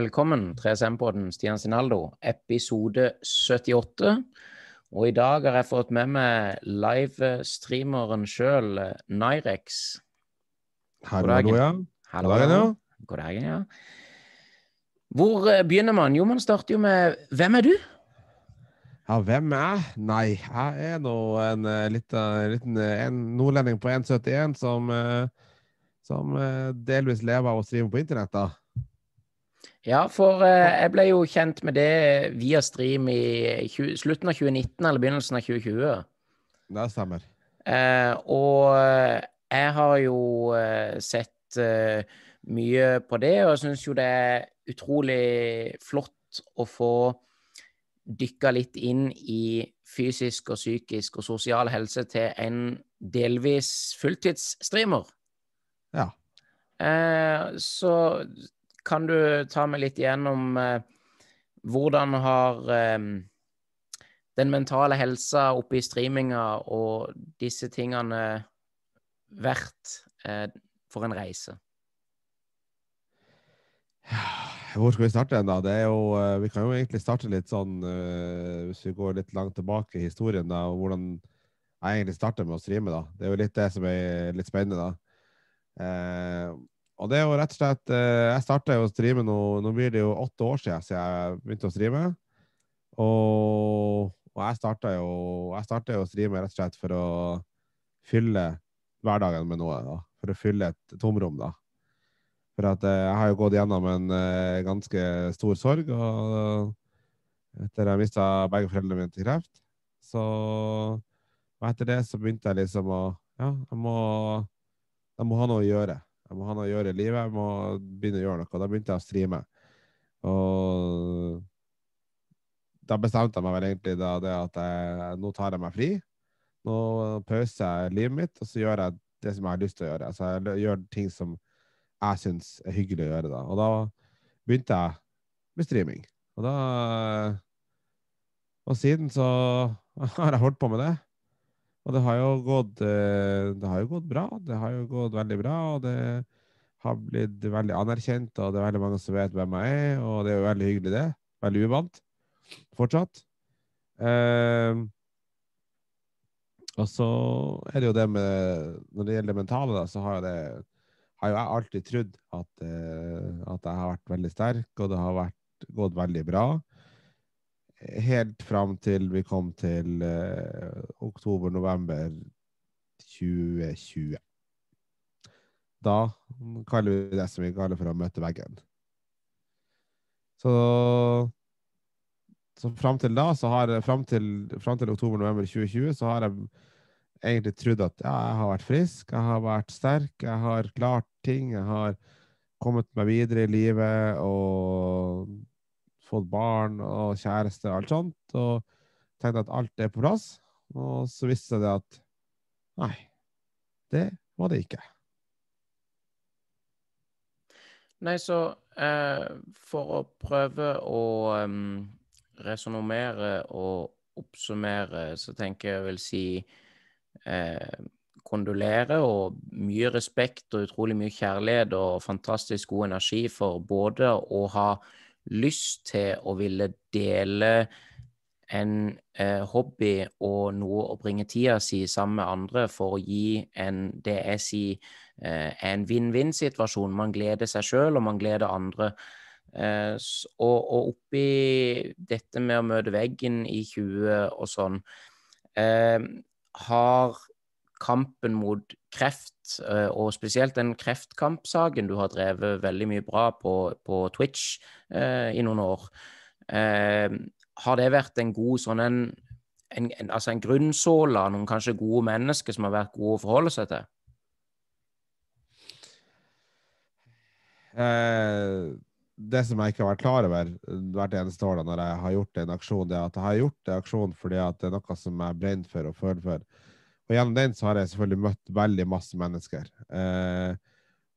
Velkommen, 3SM-podden, Stian Sinaldo, episode 78. Og i dag har jeg fått med meg livestreameren sjøl, Nyrex. Hallo, ja. Hallo, ja. God dagen, ja. Hvor eh, begynner man? Jo, man starter jo med Hvem er du? Ja, hvem er jeg? Nei, jeg er nå en eh, liten, eh, nordlending på 1,71 som, som delvis lever av å streame på internett, da. Ja, for eh, jeg ble jo kjent med det via stream i 20, slutten av 2019 eller begynnelsen av 2020. Det stemmer. Eh, og eh, jeg har jo eh, sett eh, mye på det, og jeg syns jo det er utrolig flott å få dykka litt inn i fysisk og psykisk og sosial helse til en delvis fulltidsstreamer. Ja. Eh, så kan du ta meg litt gjennom eh, hvordan har eh, den mentale helsa oppe i streaminga og disse tingene vært eh, for en reise? Hvor skal vi starte den, da? Jo, vi kan jo egentlig starte litt sånn, hvis vi går litt langt tilbake i historien, da, og hvordan jeg egentlig starter med å streame. da. Det er jo litt det som er litt spennende, da. Eh, og det er jo rett og slett eh, Jeg starta jo å streame nå Nå blir det jo åtte år siden, siden jeg begynte å streame. Og, og jeg starta jo Jeg starta jo å streame rett og slett for å fylle hverdagen med noe. da, For å fylle et tomrom, da. For at eh, jeg har jo gått gjennom en eh, ganske stor sorg og, etter jeg mista begge foreldrene mine til kreft. Så og etter det så begynte jeg liksom å Ja, jeg må, jeg må ha noe å gjøre. Jeg må ha noe å gjøre i livet, jeg må begynne å gjøre noe. Da begynte jeg å streame. Og da bestemte jeg meg vel egentlig da det at jeg, nå tar jeg meg fri. Nå pauser jeg livet mitt, og så gjør jeg det som jeg har lyst til å gjøre. Altså jeg gjør ting som jeg syns er hyggelig å gjøre da. Og da begynte jeg med streaming. Og da Og siden så har jeg holdt på med det. Og det har jo gått, eh, det har jo gått bra. Det har jo gått veldig bra. og det har blitt veldig anerkjent, og det er veldig mange som vet hvem jeg er, og det er jo veldig hyggelig, det. Veldig uvant fortsatt. Eh, og så er det jo det med Når det gjelder det mentale, da, så har, det, har jo jeg alltid trodd at, eh, at, jeg har vært veldig sterk, og det har vært, gått veldig bra helt fram til vi kom til uh, eh, oktober-november 2020. Da kaller vi det som vi kaller for å møte veggen. Så, så fram til da, så har fram til, fram til oktober-november 2020, så har jeg egentlig trodd at ja, jeg har vært frisk, jeg har vært sterk, jeg har klart ting, jeg har kommet meg videre i livet og fått barn og kjæreste og alt sånt, og tenkte at alt er på plass. Og så viste det at nei, det var det ikke. Nei, så eh, for å prøve å um, resonnere og oppsummere, så tenker jeg vil si eh, kondolere og mye respekt og utrolig mye kjærlighet og fantastisk god energi for både å ha lyst til å ville dele en eh, hobby og noe å bringe tida si sammen med andre for å gi en det jeg sier eh, en vinn-vinn-situasjon. Man gleder seg sjøl, og man gleder andre. Eh, og, og, oppi dette med å møte veggen i 20 og sånn, eh, har kampen mot kreft Eh, og spesielt den kreftkampsaken du har drevet veldig mye bra på, på Twitch eh, i noen år. Eh, har det vært en god sånn en, en, en, altså en grunnsåle av noen kanskje gode mennesker som har vært gode å forholde seg til? Eh, det som jeg ikke har vært klar over eh, hvert eneste år da når jeg har gjort en aksjon, det er at jeg har gjort en aksjon fordi det er noe som jeg brenner for og føler for. Og gjennom den så har jeg selvfølgelig møtt veldig masse mennesker. Eh,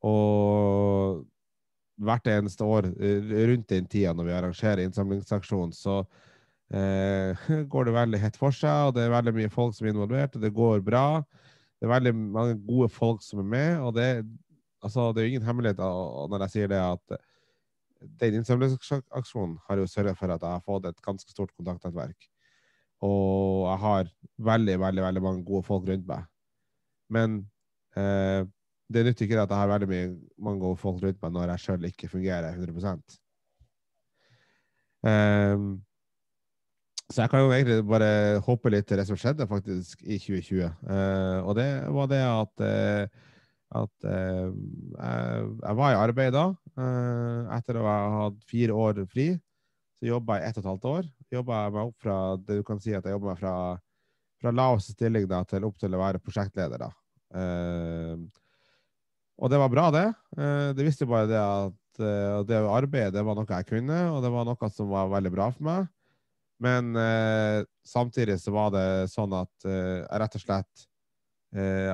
og hvert eneste år eh, rundt den tida når vi arrangerer innsamlingsaksjon, så eh, går det veldig hett for seg, og det er veldig mye folk som er involvert, og det går bra. Det er veldig mange gode folk som er med, og det, altså, det er jo ingen hemmelighet når jeg sier det at den innsamlingsaksjonen har jo sørga for at jeg har fått et ganske stort kontaktnettverk. Og jeg har veldig, veldig veldig mange gode folk rundt meg. Men eh, det nytter ikke at jeg har veldig mye, mange gode folk rundt meg når jeg sjøl ikke fungerer 100 um, ehm, Så jeg kan jo egentlig bare hoppe litt til det som skjedde faktisk i 2020. Uh, eh, og det var det at uh, at eh, jeg, jeg, var i arbeid da. Eh, etter å ha hatt fire år fri, så jobba jeg ett og et halvt år jobba meg opp fra det du kan si at jeg jobba meg fra, fra laveste stilling da, til opp til å være prosjektleder. da. Uh, og det var bra, det. Uh, det visste bare det at uh, det arbeidet det var noe jeg kunne, og det var noe som var veldig bra for meg. Men samtidig så var det sånn at jeg rett og slett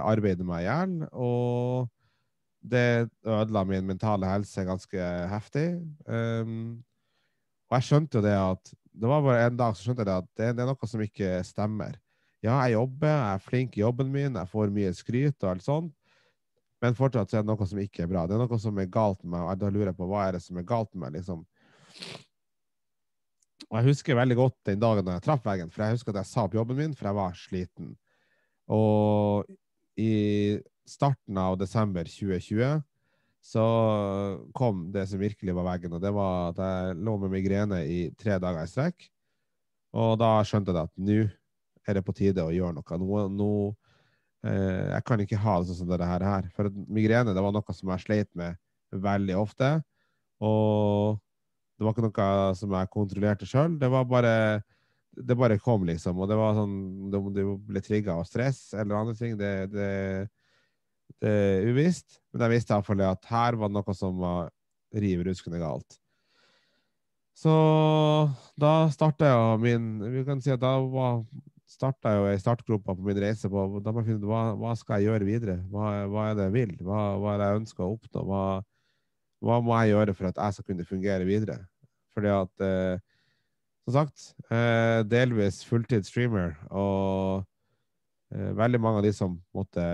arbeidet meg i hjel. Og det ødela min mentale helse ganske heftig. Um, og jeg skjønte jo det at det var bare en dag så skjønte jeg at det, det, er noe som ikke stemmer. Ja, jeg jobber, jeg er flink i jobben min, jeg får mye skryt og alt sånt, men fortsatt så er det noe som ikke er bra. Det er noe som er galt med meg, og da lurer jeg på hva er det som er galt med meg, liksom. Og jeg husker veldig godt den dagen da jeg traff veggen, for jeg husker at jeg sa opp jobben min, for jeg var sliten. Og i starten av desember 2020 så kom det som virkelig var veggen, og det var at jeg lå med migrene i tre dager i strekk. Og da skjønte jeg at nå er det på tide å gjøre noe. Nå, nå eh, Jeg kan ikke ha det sånn som dette her. For migrene det var noe som jeg sleit med veldig ofte. Og det var ikke noe som jeg kontrollerte sjøl. Det var bare det bare kom, liksom. Og det var sånn Om du ble trigga av stress eller andre ting, det, det eh, uvisst. Men jeg visste visst iallfall det at her var det noe som var river ruskende galt. Så da starta jeg min Vi kan si at da var starta jo ei startgruppe på min reise. På, da må jeg finne ut hva, hva skal jeg gjøre videre. Hva, hva er det jeg vil? Hva, hva, er det jeg ønsker å oppnå? Hva, hva må jeg gjøre for at jeg skal kunne fungere videre? Fordi at eh, Som sagt, eh, delvis fulltid streamer, og eh, veldig mange av de som måtte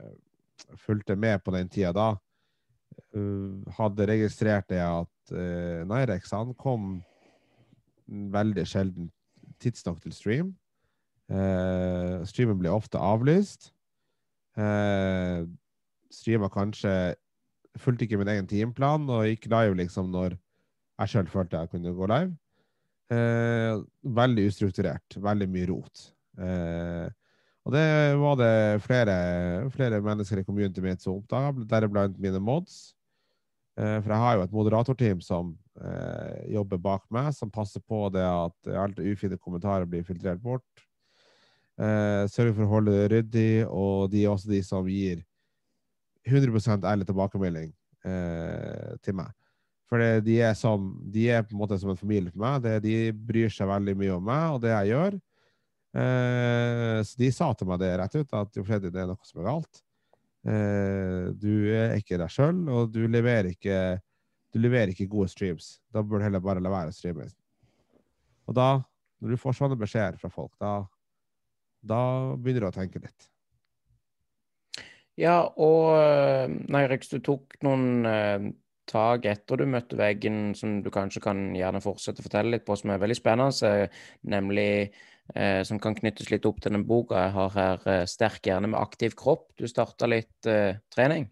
Eh, fulgte med på den tida da, eh, hadde registrert det at uh, eh, Nirex kom veldig sjelden tidsnok til stream. streamen ble ofte avlyst. Uh, streama kanskje Fulgte ikke min egen timeplan og gikk live liksom når jeg sjøl følte jeg kunne gå live. Uh, veldig ustrukturert. Veldig mye rot. Uh, og det var det flere, flere mennesker i community mitt som oppdaga, deriblant mine mods. Eh, for jeg har jo et moderatorteam som eh, jobber bak meg, som passer på det at alt ufine kommentarer blir filtrert bort. Eh, sørger for å holde det ryddig, og de er også de som gir 100 ærlig tilbakemelding eh, til meg. For de er, de er på en måte som en familie for meg. de bryr seg veldig mye om meg og det jeg gjør. Eh, så de sa til meg det rett ut, at jo Freddy, det er noe som er galt. Eh, du er ikke deg sjøl, og du leverer, ikke, du leverer ikke gode streams. Da burde du heller bare la være å streame. Og da, når du får sånne beskjeder fra folk, da, da begynner du å tenke litt. Ja, og eh, Neirix, du tok noen eh, tak etter du møtte veggen, som du kanskje kan gjerne fortsette å fortelle litt på, som er veldig spennende, nemlig eh, som kan knyttes litt opp til den boka jeg har her, eh, 'Sterk hjerne med aktiv kropp'. Du starta litt eh, trening?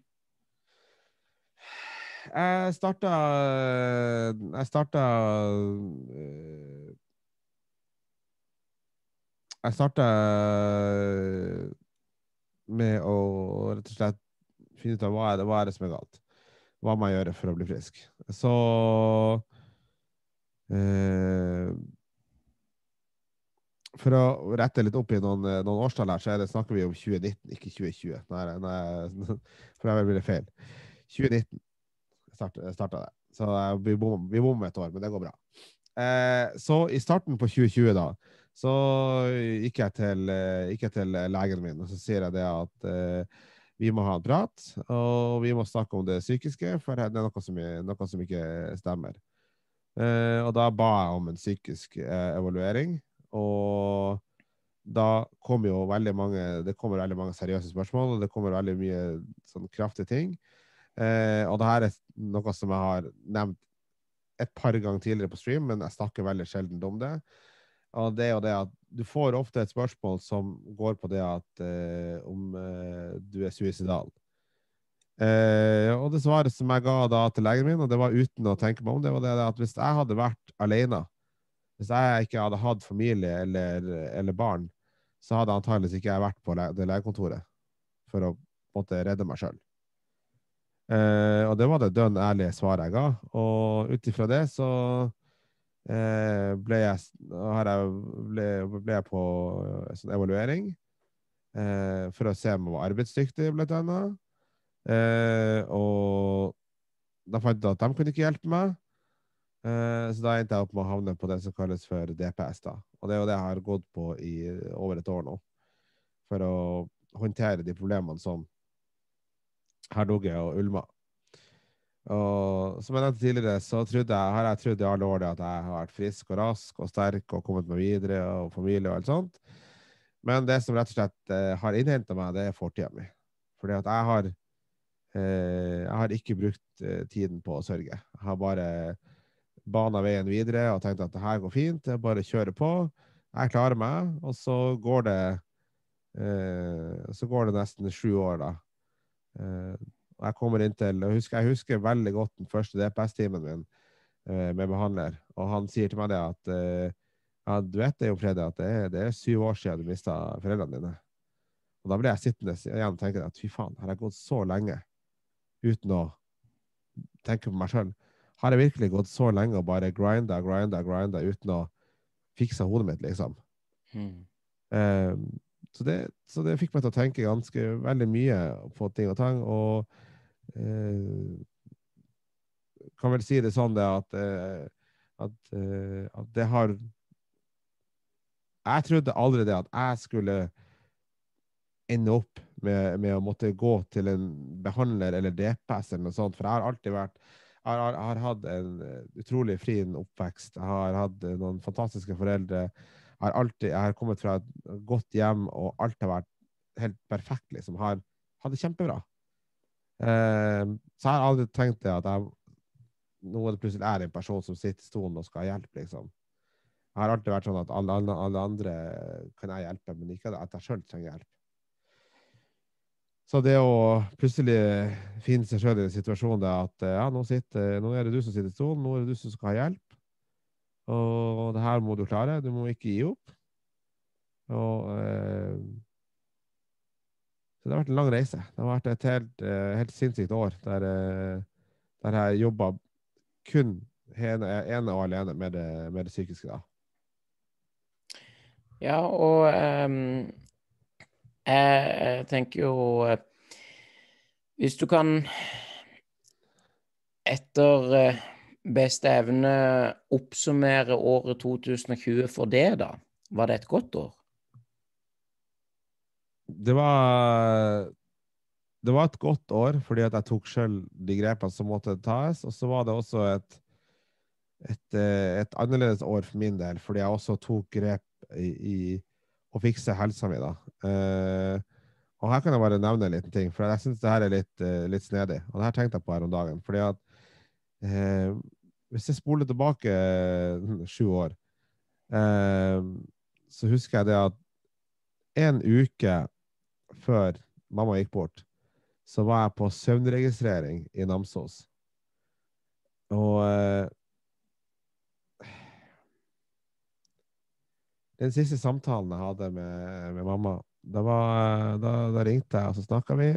Jeg starta eh, Jeg starta eh, Jeg starta med å rett og slett finne ut av hva er det, hva er det som er galt. Hva må jeg gjøre for å bli frisk? Så Uh, for å rette litt opp i noen, eh, noen årstall her, så det, snakker vi om 2019, ikke 2020. Nei, nei for jeg vil bli feil. 2019 starta eh, det. Så eh, vi bommer et år, men det går bra. Eh, så i starten på 2020, da, så gikk jeg til, gikk jeg til legen min, og så sier jeg det at eh, vi må ha en prat, og vi må snakke om det psykiske, for det er noe som, noe som ikke stemmer. Eh, og da ba jeg om en psykisk evaluering. Og da kommer jo veldig mange det kommer veldig mange seriøse spørsmål, og det kommer veldig mye sånn kraftige ting. Eh, og det her er noe som jeg har nevnt et par ganger tidligere på stream, men jeg snakker veldig sjelden om det. Og det er jo det at du får ofte et spørsmål som går på det at eh, om eh, du er suicidal. Eh, og det svaret som jeg ga da til legen min, og det var uten å tenke meg om, det var det at hvis jeg hadde vært alene hvis jeg ikke hadde hatt familie eller, eller barn, så hadde antageligvis ikke jeg vært på le det legekontoret for å måtte redde meg sjøl. Eh, og det var det dønn ærlige svaret jeg ga. Og ut ifra det så eh, ble, jeg, jeg, ble, ble jeg, på en eh, sånn evaluering eh, for å se om jeg var arbeidsdyktig, blant annet. Eh, og da fant jeg at de kunne ikke hjelpe meg. Eh, så da endte jeg opp med å havne på det som kalles for DPS, da. Og det er jo det jeg har gått på i over et år nå. For å håndtere de problemene som har ligget og ulma. Og som jeg nevnte tidligere, så jeg, har jeg trodd i alle år at jeg har vært frisk og rask og sterk og kommet meg videre og familie og alt sånt. Men det som rett og slett eh, har innhenta meg, det er fortida mi. Fordi at jeg har eh, Jeg har ikke brukt eh, tiden på å sørge. Jeg har bare bana veien videre og tenkte at det her går fint, jeg bare kjører på. Jeg klarer meg. Og så går det eh, så går det nesten sju år, da. Eh, og jeg kommer inn til jeg husker, jeg husker veldig godt den første DPS-timen min eh, med behandler. Og han sier til meg det at eh, ja, du vet det jo, Frede, at det er, det er, syv år siden du mista foreldrene dine. Og da ble jeg sittende igjen og tenke at fy faen, har jeg gått så lenge uten å tenke på meg sjøl? Har jeg virkelig gått så lenge og bare grinda, grinda, grinda uten å fikse hodet mitt, liksom? Mm. Um, så, det, så, det, fikk meg til å tenke ganske veldig mye på ting og tang. Og uh, kan vel si det sånn det at, uh, at, uh, at det har Jeg trodde aldri det at jeg skulle ende opp med, med, å måtte gå til en behandler eller DPS eller noe sånt, for jeg har alltid vært har, har, har hatt en eh, utrolig fin oppvekst. Jeg har hatt eh, noen fantastiske foreldre. Jeg har, alltid, jeg har kommet fra et godt hjem, og alt har vært helt perfekt. liksom, har hatt det kjempebra. Eh, så jeg har aldri tenkt det at jeg nå plutselig er en person som sitter i stolen og skal ha hjelp, liksom. Jeg har alltid vært sånn at alle, alle, alle andre kan jeg hjelpe, men ikke at jeg sjøl trenger hjelp. Så det å plutselig finne seg sjøl i en situasjon der at eh, ja, nå, sitter, eh, nå, er det du som sitter i stolen, nå er det du som skal ha hjelp, og det her må du klare, du må ikke gi opp. Og eh, Så det har vært en lang reise. Det har vært et helt, eh, helt sinnssykt år der, der jeg jobba kun ene, ene, og alene med det, med det psykiske. da. Ja, og um, jeg, jeg tenker jo eh, Hvis du kan etter eh, beste evne oppsummere året 2020 for det, da? Var det et godt år? Det var Det var et godt år fordi at jeg tok sjøl de grepene som måtte tas. Og så var det også et, et, eh, et, annerledes år for min del, fordi jeg også tok grep i, i å fikse helsa mi, da. Uh, og her kan jeg bare nevne en liten ting, for jeg syns det her er litt, uh, litt, snedig. Og det her tenkte jeg på her om dagen. fordi at uh, hvis jeg spoler tilbake sju år, så husker jeg det at en uke før mamma gikk bort, så var jeg på søvnregistrering i Namsos. Og den siste samtalen jeg hadde med, med mamma, da, var, da, da ringte jeg, og så snakka vi.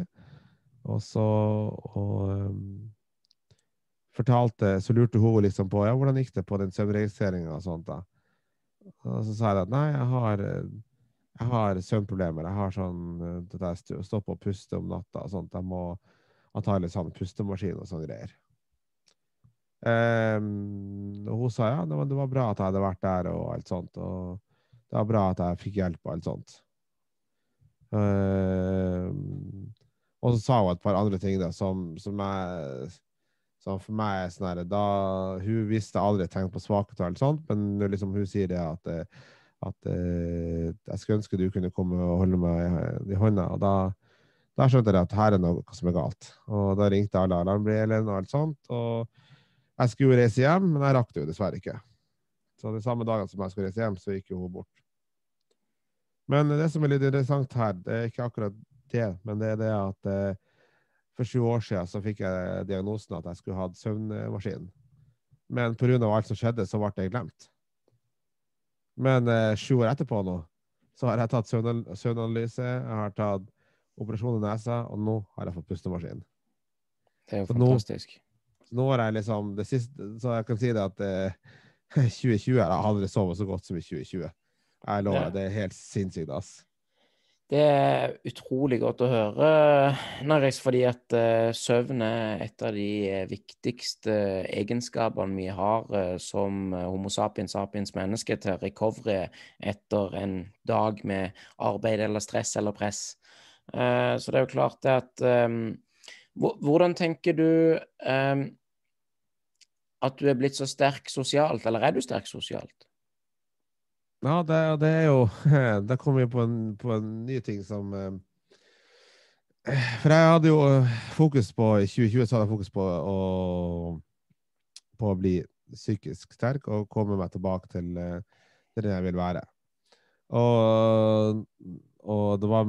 Og så og, um, fortalte Så lurte hun liksom på ja, hvordan gikk det på den søvnregistreringa og sånt. da. Og så sa jeg at nei, jeg har, jeg har søvnproblemer. Jeg har sånn at jeg på å puste om natta og sånt. Jeg må antagelig sånn pustemaskin og sånne greier. Um, og hun sa ja, det var, det var, bra at jeg hadde vært der og alt sånt. Og det var bra at jeg fikk hjelp og alt sånt. Eh, og så sa hun et par andre ting da, som, som, jeg, som for meg er sånn her Hun visste aldri tegn på svakhetstall, men liksom, hun sier det at, at eh, jeg skulle ønske du kunne komme og holde meg i hånda. Og da, da skjønte jeg at her er noe som er galt. Og da ringte alle alarmbjellene og alt sånt. Og jeg skulle reise hjem, men jeg rakk det jo dessverre ikke. Så de samme dagene som jeg skulle reise hjem, så gikk jo hun bort. Men det som er litt interessant her, det er ikke akkurat det, men det er det at eh, for sju år siden så fikk jeg diagnosen at jeg skulle hatt søvnmaskin. Men pga. alt som skjedde, så ble det glemt. Men eh, sju år etterpå nå, så har jeg tatt søvnanalyse, jeg har tatt operasjon i nesa, og nå har jeg fått pustemaskin. Det er jo så fantastisk. Nå, nå har jeg liksom det siste, Så jeg kan si det at eh, 2020 Jeg har aldri sovet så godt som i 2020. Jeg lover det er helt sinnssykt, ass. Det er utrolig godt å høre, Naris, fordi at eh, søvn er et av de eh, viktigste egenskapene vi har eh, som Homo sapiens sapiens menneske til recovery etter en dag med arbeid eller stress eller press. Så det er jo klart det at ehm, Hvordan tenker du ehm, at du er blitt så sterk sosialt, eller er du sterk sosialt? Ja, det, det er jo Da kommer vi på en, på en, ny ting som eh, eh, For jeg hadde jo eh, fokus på I 2020 så hadde jeg fokus på å, på å bli psykisk sterk og komme meg tilbake til, det jeg vil være. Og, og det var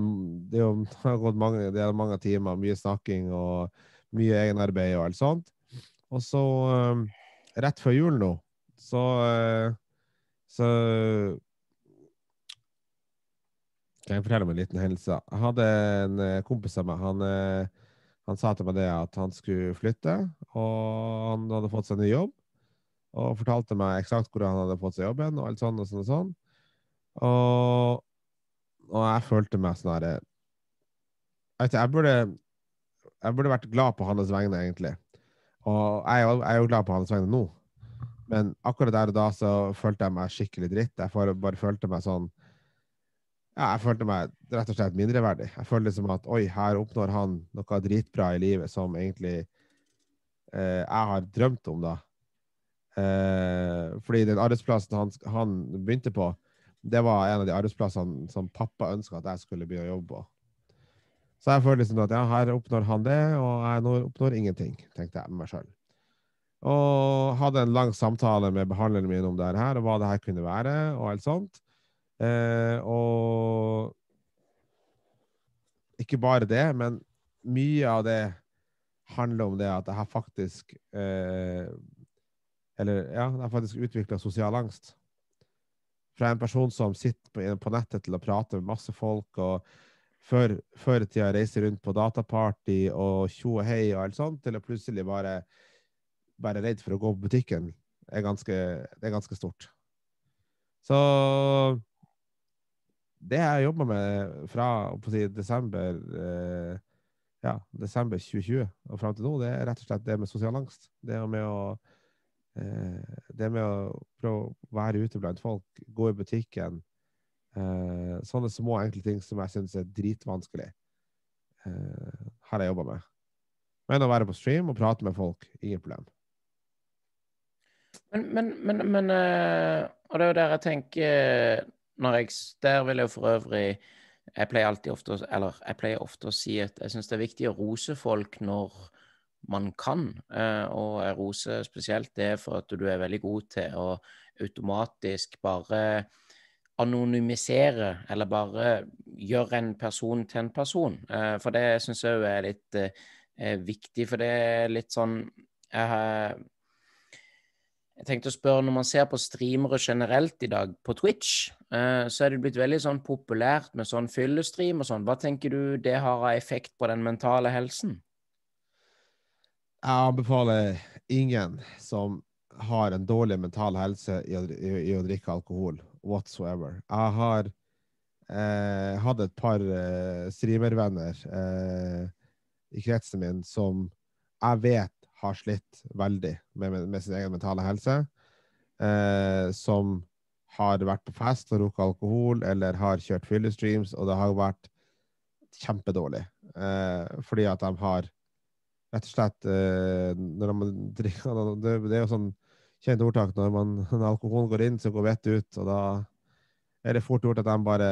Det, jo, det har gått mange, er mange timer, mye snakking og mye egenarbeid og alt sånt. Og så, rett før jul nå, så så kan jeg fortelle om en liten hendelse. Jeg hadde en eh, kompis av meg. Han, eh, han, sa til meg det at han skulle flytte, og han hadde fått seg ny jobb. Og fortalte meg eksakt hvor han hadde fått seg jobben, og alt sånn og sånn. Og sånn. Og, og jeg følte meg sånn herre eh, jeg, jeg, burde vært glad på hans vegne, egentlig. Og jeg, jeg er jo glad på hans vegne nå. Men akkurat der og da så følte jeg meg skikkelig dritt. Jeg bare følte meg sånn ja, jeg følte meg rett og slett mindreverdig. Jeg følte som liksom at oi, her oppnår han noe dritbra i livet som egentlig eh, jeg har drømt om, da. Eh, fordi den arbeidsplassen han, han, begynte på, det var en av de arbeidsplassene som pappa ønska at jeg skulle begynne å jobbe på. Så jeg følte liksom at ja, her oppnår han det, og jeg oppnår ingenting, tenkte jeg med meg sjøl. Og hadde en lang samtale med behandleren min om det her, og hva det her kunne være, og alt sånt. Eh, og ikke bare det, men mye av det handler om det at jeg har faktisk eh, Eller ja, jeg har faktisk utvikla sosial angst. Fra en person som sitter på, nettet til å prate med masse folk, og før, før tida reiser rundt på dataparty og tjo og hei og alt sånt, til å plutselig bare være redd for å gå på butikken, er ganske, det er ganske stort. Så det jeg har jobba med fra si, desember eh, ja, desember 2020 og fram til nå, det er rett og slett det med sosial angst. Det med å, eh, det med å prøve å være ute blant folk, gå i butikken. Eh, sånne små, enkle ting som jeg syns er dritvanskelig, eh, har jeg jobba med. Men å være på stream og prate med folk, ingen problem. Men, men, men, men eh, Og det er jo der jeg tenker eh, når jeg, Der vil jeg for øvrig jeg pleier alltid ofte, eller jeg pleier ofte å si at jeg syns det er viktig å rose folk når man kan. Eh, og jeg roser spesielt det for at du er veldig god til å automatisk bare anonymisere, eller bare gjøre en person til en person. For det syns jeg òg er litt viktig, for det er litt sånn jeg, har jeg tenkte å spørre, Når man ser på streamere generelt i dag på Twitch, eh, så er det blitt veldig sånn populært med sånn fyllestream og sånn. Hva tenker du det har av effekt på den mentale helsen? Jeg anbefaler ingen som har en dårlig mental helse i å, i, i å drikke alkohol whatsoever. Jeg har eh, hatt et par eh, streamervenner eh, i kretsen min som jeg vet har slitt veldig med, med, med sin egen mentale helse, eh, som har vært på fest og rukket alkohol eller har kjørt fyllestreams, og det har vært kjempedårlig. Eh, fordi at de har rett og slett eh, når man drikker, det, det, er jo sånn kjent ordtak når, man, når alkoholen går inn, så går vettet ut. og da er det fort gjort at de bare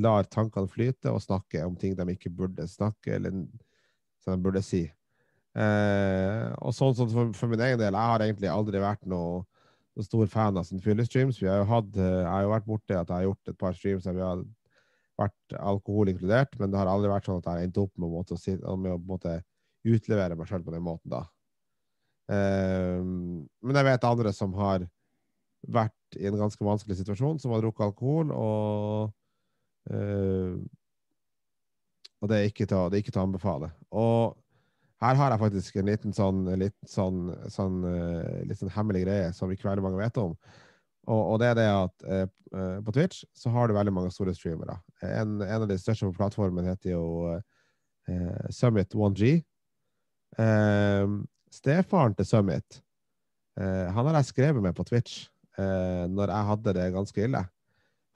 lar tankene flyte og snakke om ting de ikke burde snakke, eller som de burde si. Eh, og sånn, sånn for, for, min egen del, jeg har egentlig aldri vært noe, noe stor fan av sånn fyllestreams. Eh, jeg har jo vært borti at jeg har gjort et par streams der vi har vært alkohol inkludert, men det har aldri vært sånn at jeg har endt opp med, måte, med å måte, utlevere meg sjøl på den måten, da. Eh, men jeg vet andre som har vært i en ganske vanskelig situasjon, som har drukket alkohol, og eh, og det er ikke til å, anbefale. Og her har jeg faktisk en liten sånn, liten sånn, sånn, eh, litt sånn hemmelig greie som ikke veldig mange vet om. Og, og det er det at eh, eh, på Twitch så har du veldig mange store streamere. En, en av de største på plattformen heter jo eh, eh Summit 1G. Eh, stefaren til Summit eh, han har jeg skrevet med på Twitch eh, når jeg hadde det ganske ille.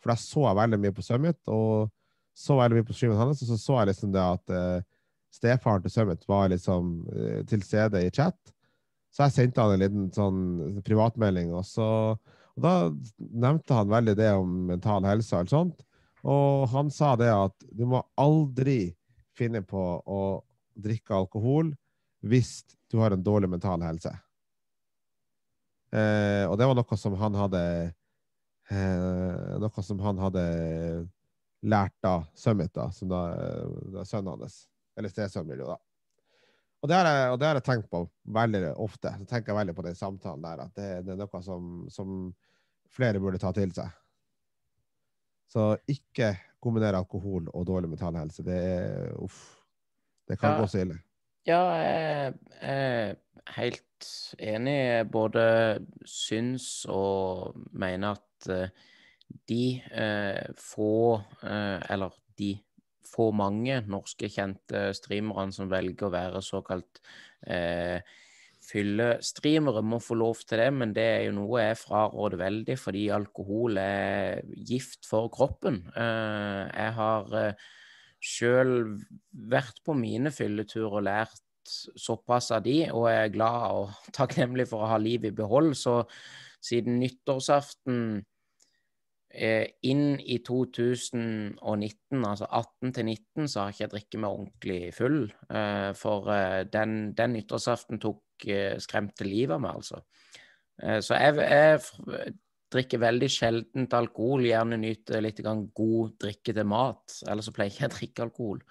For da så jeg veldig mye på Summit, og så veldig mye på streamen hans, og så så jeg liksom det at stefaren til Summit var liksom eh, til stede i chat. Så jeg sendte han en liten sånn privatmelding, og, så, og da nevnte han veldig det om mental helse og alt sånt. Og han sa det at du må aldri finne på å drikke alkohol hvis du har en dårlig mental helse. Eh, og det var noe som han hadde eh, Noe som han hadde lært da Summit, da, som da, da sønnen hans. Eller stressorm blir jo da. Og det, jeg, og det, har jeg, tenkt på veldig ofte. Så tenker jeg veldig på den samtalen der, at det, det er noe som, som, flere burde ta til seg. Så ikke kombinere alkohol og dårlig metallhelse. Det er uff. Det kan ja, gå så ille. Ja, jeg er helt enig. Jeg både syns og mener at eh, de eh, få eh, Eller de få mange norske kjente streamere som velger å være såkalt eh, fyllestreamere, må få lov til det. Men det er jo noe jeg fraråder veldig, fordi alkohol er gift for kroppen. Eh, jeg har eh, sjøl vært på mine fylleturer og lært såpass av de, og jeg er glad og takknemlig for å ha livet i behold. Så siden nyttårsaften Eh, inn i 2019, altså 18 til 19, så har ikke jeg drikket meg ordentlig full. Eh, for eh, den, den nyttårsaften tok eh, skremte livet av meg, altså. så jeg, jeg, drikker veldig sjeldent alkohol. Gjerne nyter litt god drikke til mat. Ellers så pleier jeg ikke å drikke alkohol.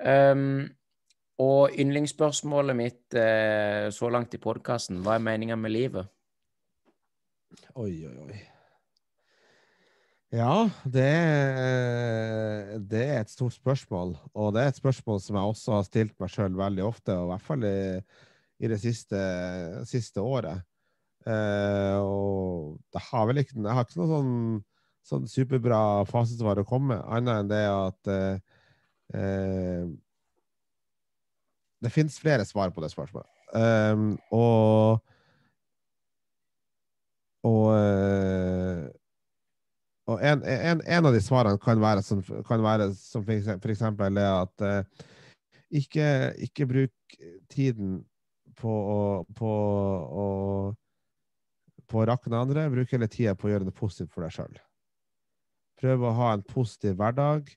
Um, og yndlingsspørsmålet mitt så langt i podkasten, hva er meninga med livet? Oi, oi, oi. Ja, det, eh, det, er et stort spørsmål. Og det er et spørsmål som jeg også har stilt meg sjøl veldig ofte, og i hvert fall i, i det siste, siste året. Eh, og det har vel ikke, jeg har ikke noe sånn, sånn superbra fasesvar å komme annet enn det at eh, eh, Det finnes flere svar på det spørsmålet. Um, og og og en, en, en, av de svarene kan være som, kan være som for eksempel det at eh, ikke, ikke, bruk tiden på å, på å på å rakne andre. Bruk hele tida på å gjøre det positivt for deg sjøl. Prøv å ha en positiv hverdag.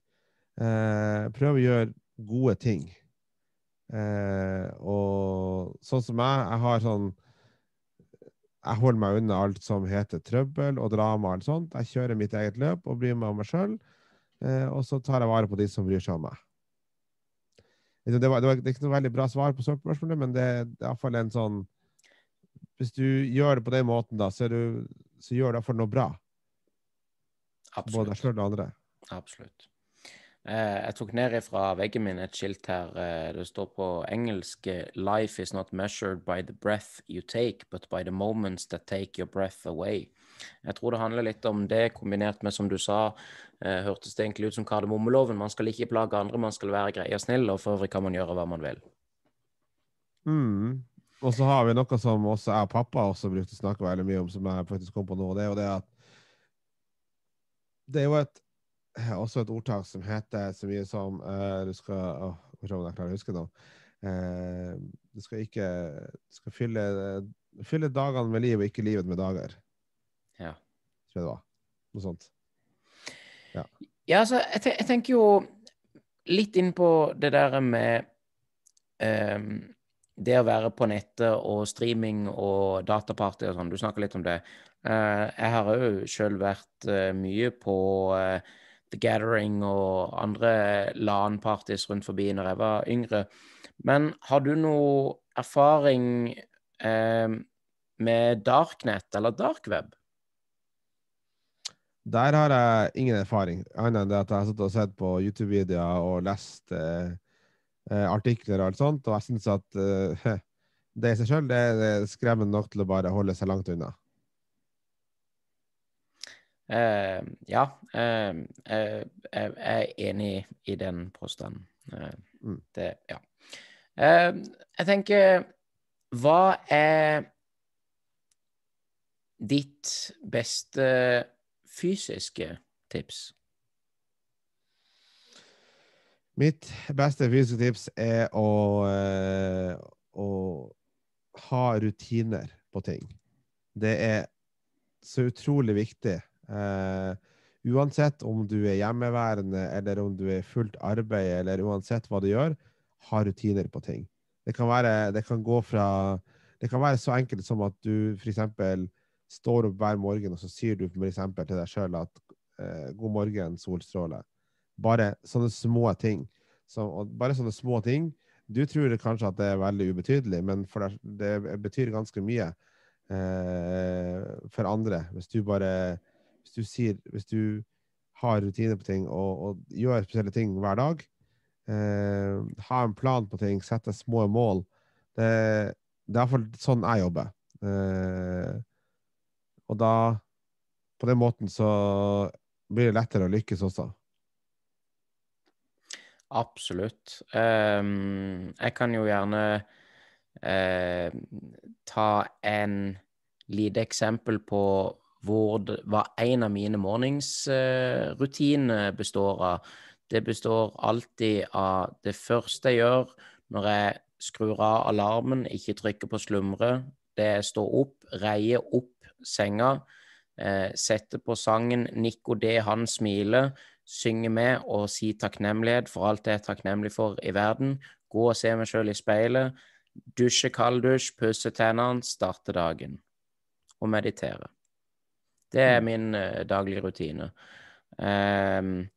Eh, prøv å gjøre gode ting. Eh, og sånn som meg, jeg har sånn jeg holder meg unna alt som heter trøbbel og drama. og sånt. Jeg kjører mitt eget løp og bryr meg om meg sjøl. Eh, og så tar jeg vare på de som bryr seg om meg. Liksom, det, var, det, var, det er ikke noe veldig bra svar på spørsmålet, men det, det er iallfall en sånn Hvis du gjør det på den måten, da, så, du, så gjør du iallfall noe bra. Absolutt. Både deg sjøl og andre. Absolutt. Eh, jeg tok ned fra veggen min et skilt her. Eh, det står på engelsk eh, 'Life is not measured by the breath you take, but by the moments that take your breath away'. Jeg tror det handler litt om det, kombinert med, som du sa, hørtes det egentlig ut som kardemommeloven. Man skal ikke plage andre, man skal være grei og snill, og for øvrig kan man gjøre hva man vil. Mm. Og så har vi noe som også jeg og pappa også brukte å snakke veldig mye om, som jeg faktisk kom på nå, det er jo det at det er jo et Eh, også et ordtak som heter så mye som uh, du skal oh, om jeg klarer å huske nå. Uh, du skal ikke du skal fylle, fylle, dagene med liv, og ikke livet med dager. Ja. Tror jeg det var. Noe sånt. Ja, ja altså, jeg, te jeg, tenker jo litt inn på det der med um, det å være på nettet og streaming og dataparty og sånn. Du snakker litt om det. Uh, jeg har òg sjøl vært uh, mye på uh, The Gathering og andre LAN-parties rundt forbi når jeg var yngre. Men har du noe erfaring eh, med darknet eller darkweb? Der har jeg ingen erfaring, annet enn at jeg har satt og sett på YouTube-videoer og lest eh, eh artikler og alt sånt, og jeg syns at eh, det i seg sjøl er skremmende nok til å bare holde seg langt unna. Uh, ja, uh, uh, jeg er enig i den påstanden. Eh, mm. Det, ja. Ehm, jeg tenker Hva er ditt beste fysiske tips? Mitt beste fysiske tips er å, eh, å ha rutiner på ting. Det er så utrolig viktig Uh, uansett om du er hjemmeværende, eller om du er fullt arbeid, eller uansett hva du gjør, ha rutiner på ting. Det kan, være, det kan gå fra Det kan være så enkelt som at du f.eks. står opp hver morgen og så sier du for til deg sjøl at uh, 'god morgen, solstråle'. Bare sånne små ting. Så, bare sånne små ting. Du tror kanskje at det er veldig ubetydelig, men for det, det betyr ganske mye eh, for andre. Hvis du bare hvis du, sier, hvis du har rutiner på ting og, og, gjør spesielle ting hver dag, eh, ha en plan på ting, sette små mål Det, det er iallfall sånn jeg jobber. Eh, og da På den måten så blir det lettere å lykkes også. Absolutt. Um, jeg kan jo gjerne uh, ta en lite eksempel på hvor det var en av mine morgensrutiner består av. Det består alltid av det første jeg gjør når jeg skrur av alarmen, ikke trykker på slumre, det er stå opp, reie opp senga, eh, sette på sangen 'Nico D. Han smiler', synge med og si takknemlighet for alt jeg er takknemlig for i verden, gå og se meg sjøl i speilet, dusje kalddusj, pusse tennene, starte dagen og meditere. Det er mm. min eh, daglige rutine. Um,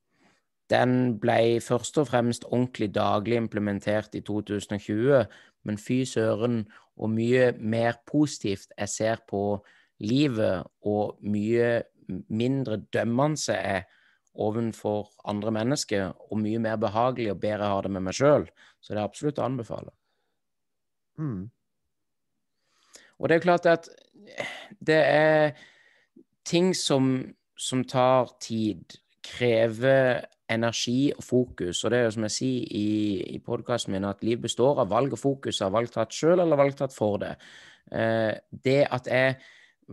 den ble først og fremst ordentlig daglig implementert i 2020, men fy søren og mye mer positivt jeg ser på livet, og mye mindre dømmende er overfor andre mennesker, og mye mer behagelig og bedre har det med meg sjøl. Så det er absolutt å anbefale. Mm. Og det er klart at det er ting som, som tar tid, krever energi og fokus. Og det er jo som jeg sier i, i podkasten min, at liv består av valg og fokus. av valg tatt sjøl, eller valg tatt for det. Eh, det at jeg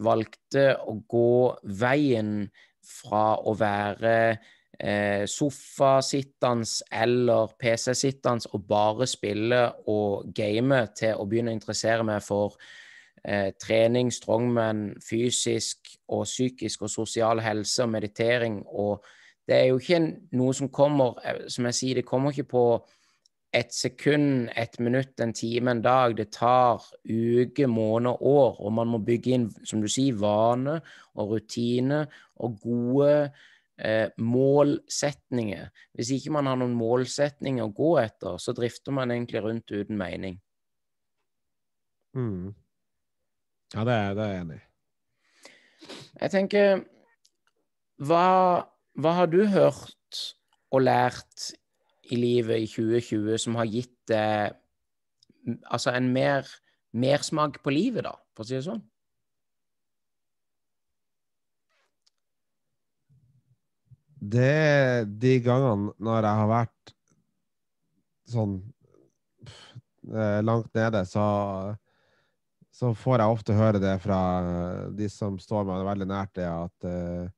valgte å gå veien fra å være eh, sofasittende eller PC-sittende og bare spille og game, til å begynne å interessere meg for eh, trening, strongman, fysisk og psykisk og sosial helse og meditering. Og det er jo ikke noe som kommer eh, Som jeg sier, det kommer ikke på et sekund, et minutt, en time, en dag. Det tar uke, måned, år. Og man må bygge inn, som du sier, vane og rutine og gode Eh, målsetninger. Hvis ikke man har noen målsetninger å gå etter, så drifter man egentlig rundt uten mening. Mm. Ja, det er, det er jeg enig i. Jeg tenker hva, hva, har du hørt og lært i livet i 2020 som har gitt deg altså en mer mersmak på livet, da, for å si det sånn? Det er de gangene når jeg har vært sånn eh, langt nede, så så får jeg ofte høre det fra eh, de som står meg veldig nært, det at uh,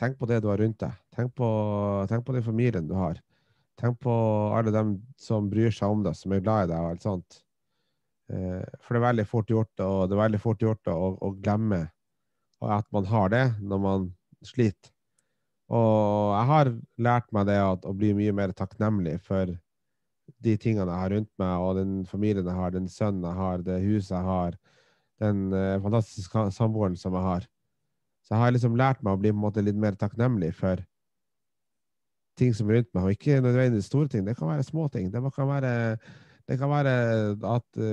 Tenk på det du har rundt deg. Tenk på, tenk på den familien du har. Tenk på alle dem som bryr seg om deg, som er glad i deg og alt sånt. Uh, for det er veldig fort gjort, og det er veldig fort gjort å, å glemme at man har det når man sliter. Og jeg har lært meg det at, å bli mye mer takknemlig for de tingene jeg har rundt meg, og den familien jeg har, den sønnen jeg har, det huset jeg har, den uh, fantastiske samboeren som jeg har. Så jeg har liksom lært meg å bli på en måte litt mer takknemlig for ting som er rundt meg. Og ikke nødvendigvis store ting, det kan være små ting. Det kan være, det kan være at uh,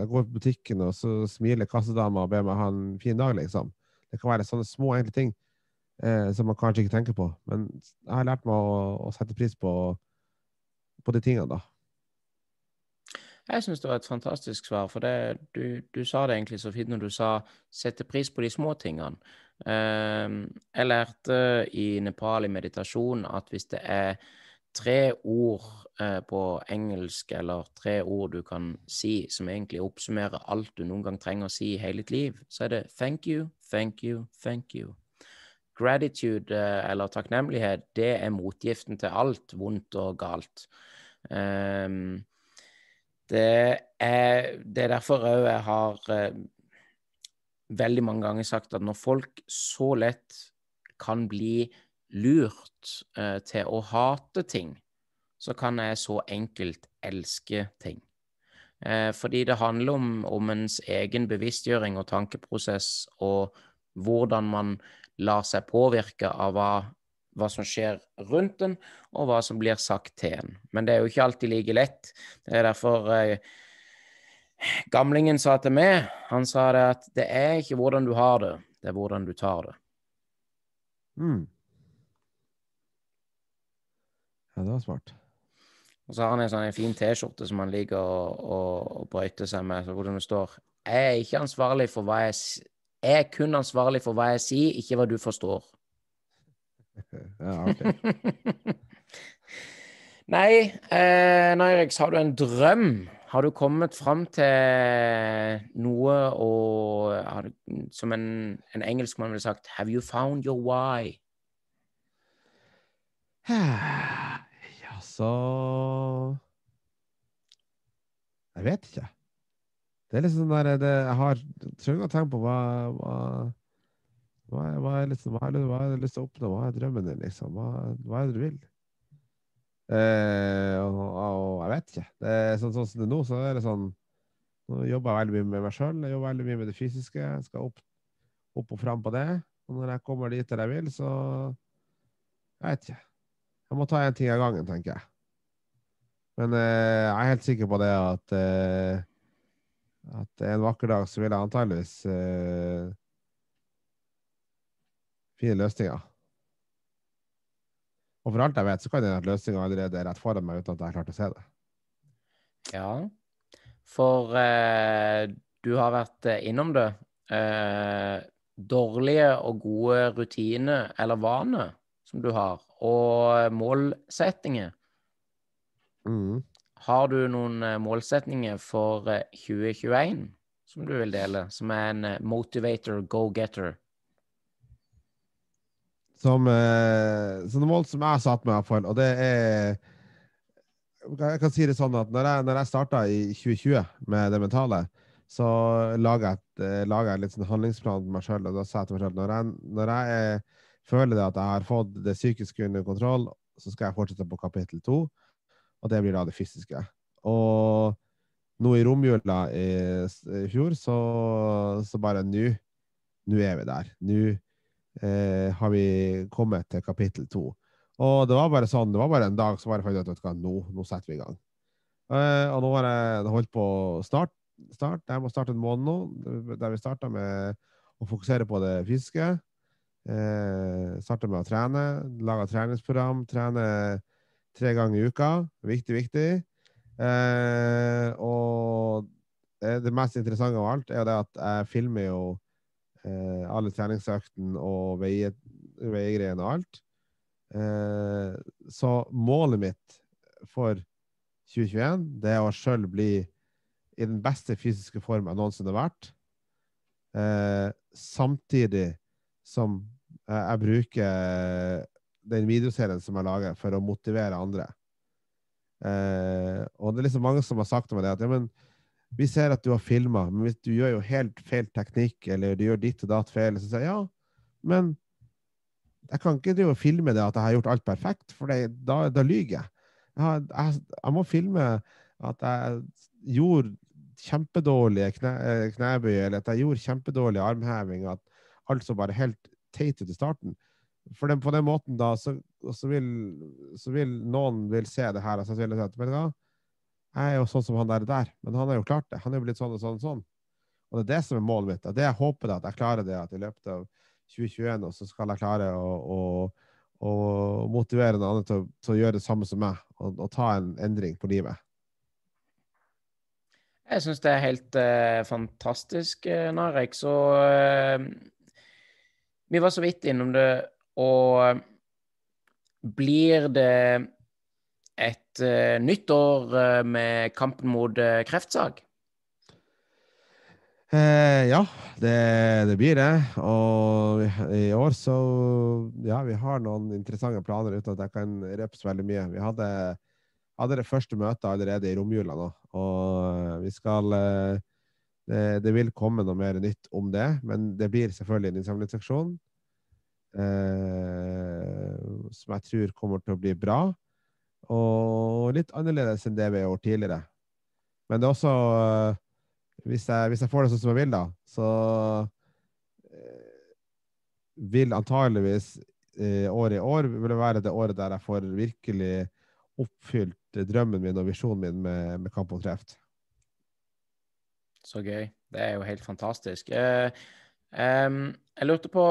jeg går på butikken, og så smiler kassedama og ber meg ha en fin dag, liksom. Det kan være sånne små, enkle ting uh, som man kanskje ikke tenker på. Men jeg har lært meg å, å sette pris på, på de tingene, da. Jeg syns det var et fantastisk svar, for det, du, du, sa det egentlig så fint når du sa 'sette pris på de små tingene'. Ehm, jeg lærte eh, i Nepal i meditasjon at hvis det er tre ord eh, på engelsk, eller tre ord du kan si som egentlig oppsummerer alt du noen gang trenger å si i hele ditt liv, så er det 'thank you, thank you, thank you' gratitude, eh, eller takknemlighet, det er motgiften til alt vondt og galt. Um, det er, det er derfor òg jeg har eh, veldig mange ganger sagt at når folk så lett kan bli lurt eh, til å hate ting, så kan jeg så enkelt elske ting. Eh, fordi det handler om, om ens egen bevisstgjøring og tankeprosess og hvordan man lar seg påvirke av hva hva som skjer rundt den og hva som blir sagt til den Men det er jo ikke alltid like lett. Det er derfor eh, gamlingen sa til meg, han sa det at det er ikke hvordan du har det, det er hvordan du tar det. Mm. Ja, det var smart. Og så har han en sånn en fin T-skjorte som han liker å, å, å brøyte seg med, hvor det står Jeg er ikke ansvarlig for hva jeg Jeg er kun ansvarlig for hva jeg sier, ikke hva du forstår ja, Nei, eh, Nairix, har du en drøm? Har du kommet fram til noe og, Som en, en engelskmann ville sagt Have you found your why? Ja, så Jeg vet ikke. Det er liksom sånn der det, Jeg har, tror å tenke på hva, hva hva, hva, er, liksom, hva, er, hva er det du lyst til å oppnå? Hva er drømmen din, liksom? Hva, er det du vil? Eh, og, og, jeg vet ikke. Det er sånn, sånn som det er nå, så er det sånn Nå jobber jeg veldig mye med meg sjøl. Jeg jobber veldig mye med det fysiske. Jeg skal opp, opp og fram på det. Og når jeg kommer dit jeg vil, så Jeg vet ikke. Jeg må ta én ting av gangen, tenker jeg. Men eh, jeg er helt sikker på det at eh, at en vakker dag så vil jeg antageligvis eh, fine løsninger. Og for alt jeg vet, så kan den løsninga allerede er rett foran meg uten at jeg har klart å se det. Ja, for eh, du har vært eh, innom det. Eh, dårlige og gode rutiner eller vaner som du har, og målsettinger. Mm. Har du noen eh, målsetninger for 2021 eh, som du vil dele, som er en motivator, go-getter? Som, eh, sånne mål som jeg satte meg for, og det er Jeg kan si det sånn at når jeg, når jeg starta i 2020 med det mentale, så lager jeg, eh, lager jeg litt sånn handlingsplan for meg sjøl. Og da sa jeg til meg sjøl når jeg, når jeg er, føler det at jeg har fått det psykiske under kontroll, så skal jeg fortsette på kapittel to, og det blir da det fysiske. Og nå i romjula i, i fjor, så, så bare nå Nå er vi der. Nå eh, har vi kommet til kapittel to. Og det var bare sånn, det var bare en dag så var jeg ferdig, vet du nå, nå setter vi i gang. Eh, og nå har jeg holdt på å Start. Jeg må starte en måned nå, der vi starta med å fokusere på det fysiske. Eh, starta med å trene, laga treningsprogram, trene tre ganger i uka. Viktig, viktig. Eh, og eh, det mest interessante av alt er jo det at jeg filmer jo eh, alle treningsøktene og veie, og alt. Eh, så målet mitt for 2021, det er å sjøl bli i den beste fysiske form jeg noensinne har vært. Eh, samtidig som jeg bruker den videoserien som jeg lager, for å motivere andre. Eh, og det er liksom mange som har sagt til meg det at ja, men vi ser at du har filma, men hvis du gjør jo helt feil teknikk, eller du gjør ditt og datt feil, så sier jeg ja, men jeg kan ikke drive og filme det at jeg har gjort alt perfekt, for det, da, da lyver jeg. Jeg, jeg. jeg, må filme at jeg gjorde kjempedårlige kne, eh, knebøy, eller at jeg gjorde kjempedårlig armheving, at alt så bare helt teit ut i starten. For den, på den måten da, så, så, vil, så vil, noen vil se det her og så vil jeg si at, men ja, jeg er jo sånn som han der, der. Men han har jo klart det. Han er jo blitt sånn og sånn og sånn. Og det er det som er målet mitt. Og det jeg håper at jeg klarer det at i løpet av 2021 og så skal jeg klare å, å, å motivere den andre til, til, å gjøre det samme som meg, og, og ta en endring på livet. Jeg syns det er helt uh, fantastisk, eh, Narek. Så uh, Vi var så vidt innom det, og blir det et eh, nytt år eh, med kampen mot eh, kreftsak? Eh, ja, det, det, blir det. Og i år så Ja, vi har noen interessante planer uten at jeg kan røpes veldig mye. Vi hadde, hadde det første møtet allerede i romjula nå, og vi skal det, det, vil komme noe mer nytt om det, men det blir selvfølgelig en innsamlingsseksjon. Eh, som jeg tror kommer til å bli bra. Og litt annerledes enn det vi har gjort tidligere. Men det er også eh, hvis jeg, hvis jeg, får det sånn som jeg vil, da, så eh, vil antageligvis eh, året i år vil det være det året der jeg får virkelig oppfylt drømmen min og visjonen min med, med Kamp om kreft. Så gøy. Det er jo helt fantastisk. Uh, um, jeg lurte på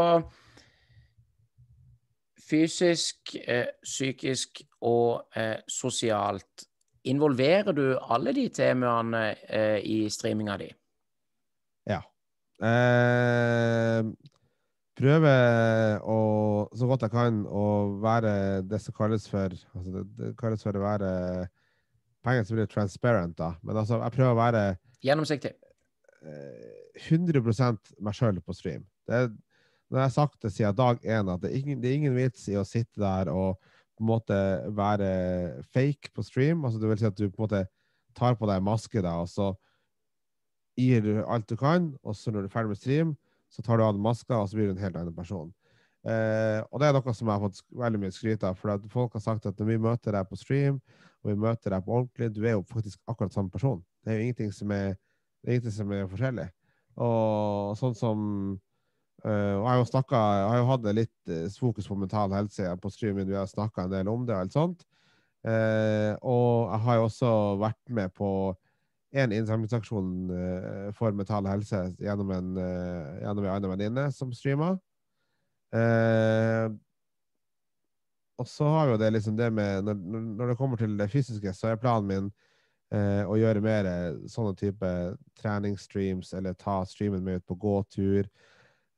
fysisk, eh, psykisk og eh, sosialt. Involverer du alle de temaene eh, i streaminga di? Ja. Eh, prøver å, så godt jeg kan, å være det som kalles for altså det, det, kalles for å være penger som blir 'transparent', da. Men altså, jeg prøver å være Gjennomsiktig. 100 meg sjøl på stream. Det, er... Når jeg har sagt det siden dag én, at det er, ingen, det er ingen vits i å sitte der og på en måte være fake på stream. altså Det vil si at du på en måte tar på deg maske, da, og så gir du alt du kan, og så når du er ferdig med stream, så tar du av deg maska, og så blir du en helt annen person. Eh, og det er noe som jeg har fått veldig mye skryt av, for folk har sagt at når vi møter deg på stream, og vi møter deg på ordentlig, du er jo faktisk akkurat samme person. Det er jo ingenting som er, ingenting som er forskjellig. Og sånn som Uh, og jeg har, snakket, jeg har jo hatt litt eh, fokus på mental helse på streamen. Vi har snakka en del om det. Og alt sånt. Uh, og jeg har jo også vært med på en innsamlingsaksjon uh, for mental helse gjennom en, uh, gjennom en annen venninne som streama. og så har jo det liksom det med når, når, det kommer til det fysiske, så er planen min å gjøre mer sånne type treningsstreams eller ta streamen med ut på gåtur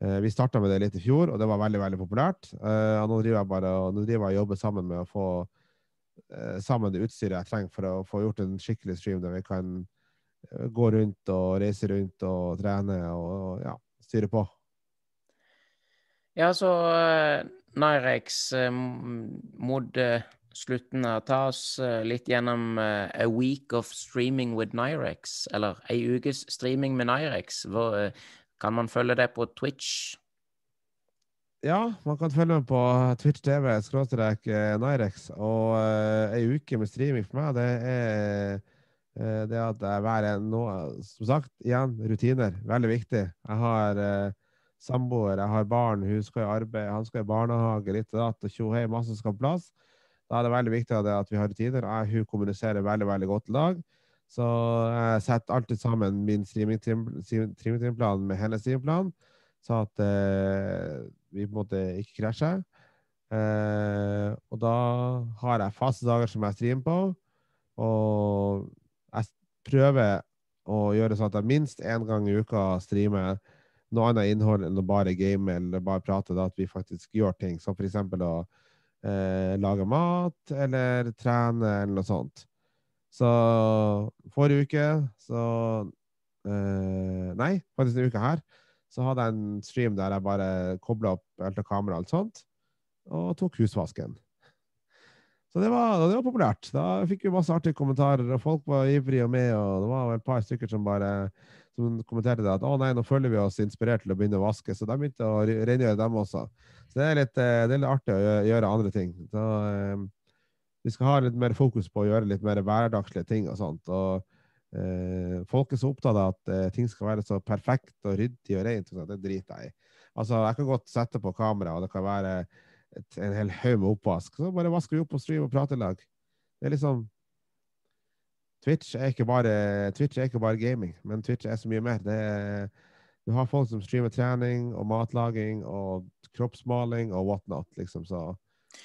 Eh, vi starta med det litt i fjor, og det var veldig veldig populært. Eh, og nå driver jeg bare og, driver jeg jobber sammen med å få eh, sammen det utstyret jeg trenger for å få gjort en skikkelig stream der vi kan gå rundt og reise rundt og trene og ja, styre på. Ja, så Nirex mot slutten her, ta oss litt gjennom a week of streaming with Nirex, eller ei ukes streaming med Nirex. Hvor, kan man følge det på Twitch? Ja, man kan følge meg på Twitch TV, skråstrek eh, Nirex. Og uh, ei uke med streaming for meg, det er uh, det at jeg hver noe, Som sagt, igjen, rutiner. Veldig viktig. Jeg har uh, samboer, jeg har barn, hun skal i arbeid, han skal i barnehage, litt og datt og tjo hei, masse skal på plass. Da er det veldig viktig at vi har rutiner. Jeg, hun kommuniserer veldig, veldig godt i dag. Så jeg setter alltid sammen min streamingplan med hennes streamplan, så at eh, vi på en måte ikke krasjer. Eh, og da har jeg faste dager som jeg streamer på, og jeg prøver å gjøre sånn at jeg minst én gang i uka streamer noe annet innhold enn å bare game eller bare prate, da, at vi faktisk gjør ting, som f.eks. å eh, lage mat eller trene eller noe sånt. Så forrige uke, så eh, Nei, faktisk denne uka her, så hadde jeg en stream der jeg bare kobla opp alt av kamera og alt sånt, og tok husvasken. Så det var, det var, populært. Da fikk vi masse artige kommentarer, og folk var ivrige og med. Og det var et par stykker som bare som kommenterte det at å nei, nå føler vi oss inspirert til å begynne å vaske. Så de begynte å rengjøre dem også. Så det er litt, eh, det er litt artig å gjøre andre ting. Så, eh, vi skal ha litt mer fokus på å gjøre litt mer hverdagslige ting og sånt. Og eh, folk er så opptatt av at eh, ting skal være så perfekt og ryddig og rent. Og det driter jeg i. Altså, jeg kan godt sette på kamera, og det kan være et, en hel haug med oppvask. Så bare vasker vi opp på stream og prater i lag. Det er liksom Twitch er, ikke bare, Twitch er ikke bare gaming, men Twitch er så mye mer. Det er, du har folk som streamer trening og matlaging og kroppsmaling og whatnot, liksom, så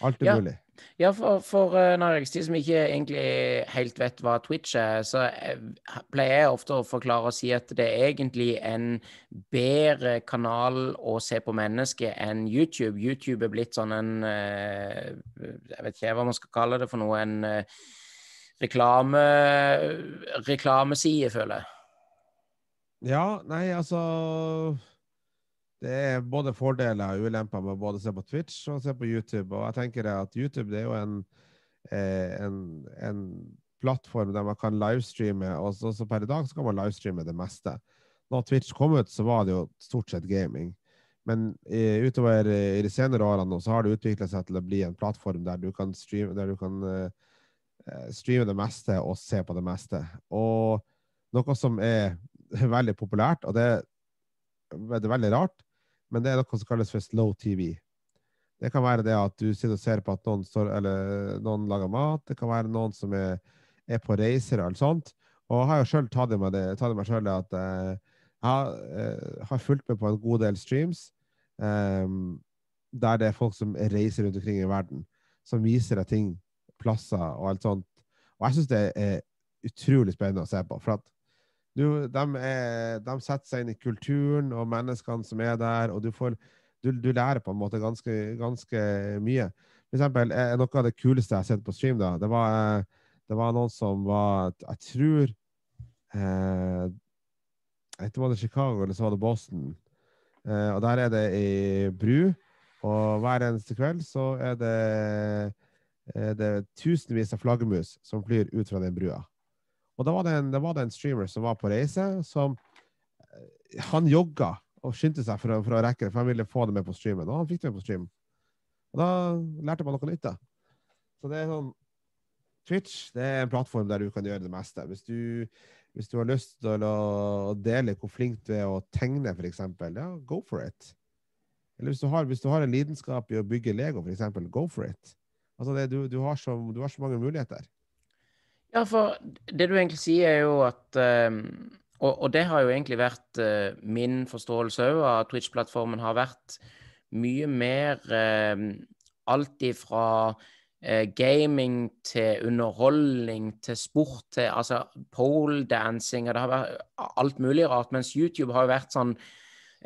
Alt er ja. mulig. Ja, for, for eh, når jeg som ikke egentlig helt vet hva Twitch er, så eh, pleier jeg ofte å forklare og si at det er egentlig en bedre kanal å se på mennesket enn YouTube. YouTube er blitt sånn en eh, Jeg vet ikke hva man skal kalle det for noe. En reklame, reklameside, føler jeg. Ja, nei, altså det er både fordeler og ulemper med både å se på Twitch og se på YouTube. Og jeg tenker at YouTube det er jo en, eh, en, en plattform der man kan livestreame, og så, så, per i dag så kan man livestreame det meste. Når Twitch kom ut, så var det jo stort sett gaming. Men i, eh, utover eh, i de senere årene så har det utvikla seg til å bli en plattform der du kan streame, der du kan, uh, streame det meste og se på det meste. Og noe som er veldig populært, og det, det er veldig rart, men det er noe som kalles for slow TV. Det kan være det at du sitter og ser på at noen, står, eller noen lager mat, det kan være noen som er, er på reiser og alt sånt. Og jeg har jo sjøl tatt i meg det, tatt meg selv at eh, jeg har, eh, har fulgt med på en god del streams eh, der det er folk som reiser rundt omkring i verden, som viser deg ting, plasser og alt sånt. Og jeg syns det er utrolig spennende å se på. For at du, de, er, de, setter seg inn i kulturen og menneskene som er der, og du, får, du, du lærer på en måte ganske, ganske, mye. For eksempel, eh, noe av det kuleste jeg har sett på stream, da, det var, eh, det var noen som var Jeg tror eh, Enten var det Chicago eller så var det Boston. Eh, og der er det i bru. Og hver eneste kveld så er det, eh, er det tusenvis av flaggermus som flyr ut fra den brua. Og da var det en, var det en streamer som var på reise, som eh, Han jogga og skyndte seg for å, for å, rekke det, for han ville få det med på streamen. Og han fikk det med på streamen. Og da lærte man noe nytt, da. Så det er sånn Twitch det er en plattform der du kan gjøre det meste. Hvis du, hvis du har lyst til å dele hvor flink du er å tegne, f.eks., ja, go for it. Eller hvis du, har, hvis du, har, en lidenskap i å bygge Lego, f.eks., go for it. Altså det, du, du, har så, du har så mange muligheter. Ja, for det du egentlig sier, er jo at ehm, og, og det har jo egentlig vært eh, min forståelse òg, at Twitch-plattformen har vært mye mer ehm, alt ifra eh, gaming til underholdning til sport til altså poledancing og det har vært alt mulig rart, mens YouTube har jo vært sånn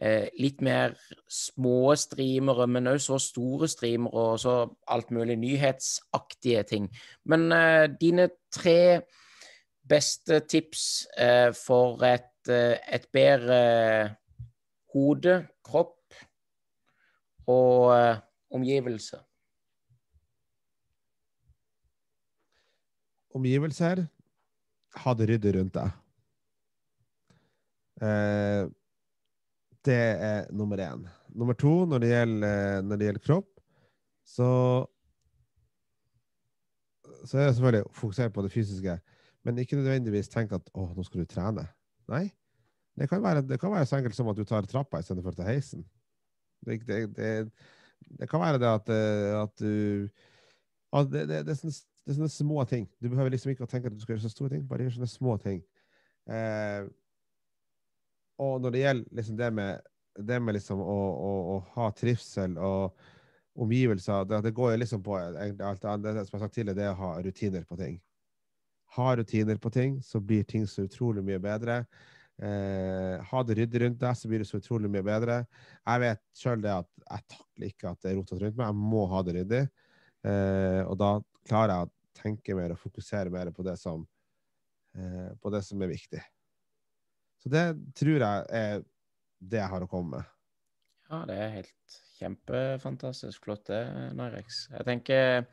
Eh, litt mer små streamere, men også så store streamere og så alt mulig nyhetsaktige ting. Men eh, dine tre beste tips eh, for et, eh, et bedre hode, kropp og eh, omgivelse? Omgivelser ha det ryddig rundt deg. Eh, det er nummer én. Nummer to, når det gjelder, eh, når det gjelder kropp, så så er det selvfølgelig å fokusere på det fysiske, men ikke nødvendigvis tenke at å, nå skal du trene. Nei. Det kan, være, det kan være så enkelt som at du tar trappa istedenfor å ta heisen. Det, det, det, kan være det at, eh, at du at det, er sånne, det, er sånne, små ting. Du behøver liksom ikke å tenke at du skal gjøre så store ting, bare gjør sånne små ting. Eh, og når det gjelder liksom det med, det med liksom å, å, å, ha trivsel og omgivelser Det, det går jo liksom på alt annet som jeg har sagt tidligere, det er å ha rutiner på ting. Ha rutiner på ting, så blir ting så utrolig mye bedre. Eh, ha det ryddig rundt deg, så blir det så utrolig mye bedre. Jeg vet sjøl det at jeg takler ikke at det er rotete rundt meg. Jeg må ha det ryddig. Eh, og da klarer jeg å tenke mer og fokusere mer på det som, eh, på det som er viktig. Så det tror jeg er det jeg har å komme med. Ja, det er helt kjempefantastisk flott, det, Narex. Jeg tenker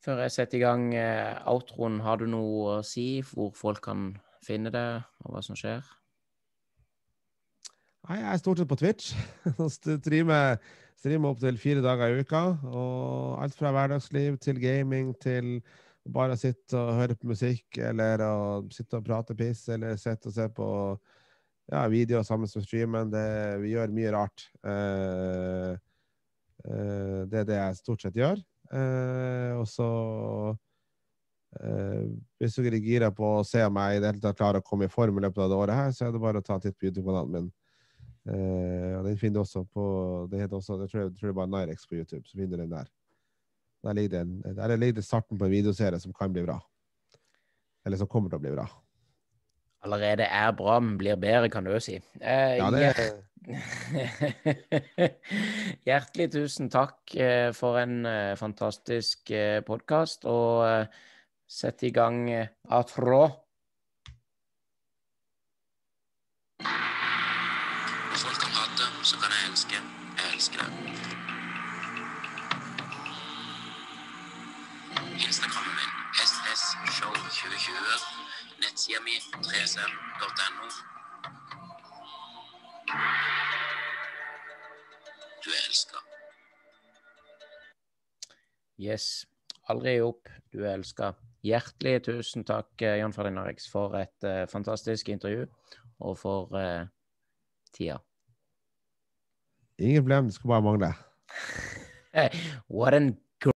Før jeg setter i gang eh, outroen, har du noe å si hvor folk kan finne det, og hva som skjer? Nei, jeg er stort sett på Twitch. streamer, streamer til fire dager i uka. Og alt fra hverdagsliv til gaming til bare sitte og høre på musikk, eller å sitte og prate piss, eller sitte og se på ja, videoer sammen med streamen. Det, vi gjør mye rart. Uh, uh, det er det jeg stort sett gjør. Uh, og så Hvis du er gira på å se om jeg i det hele tatt klarer å komme i form i løpet av det året her, så er det bare å ta en titt på YouTube-kanalen min. og den finner du også på Det heter også, jeg tror, jeg tror det er bare Nirex på YouTube, så finner du den der. Der ligger, det, der ligger det starten på en videoserie som kan bli bra. Eller som kommer til å bli bra. Allerede er bra, men blir bedre, kan du jo si. Eh, ja, det er... Hjertelig tusen takk eh, for en eh, fantastisk eh, podkast, og sett i gang a trå. nettsida mi 3cm.no. Du er elska. Yes. Aldri gi opp. Du er elska. Hjertelig tusen takk, eh, Jan Ferdinand Rix, for et uh, fantastisk intervju og for uh, tida. Ingen problem. Det skulle bare mangle. What an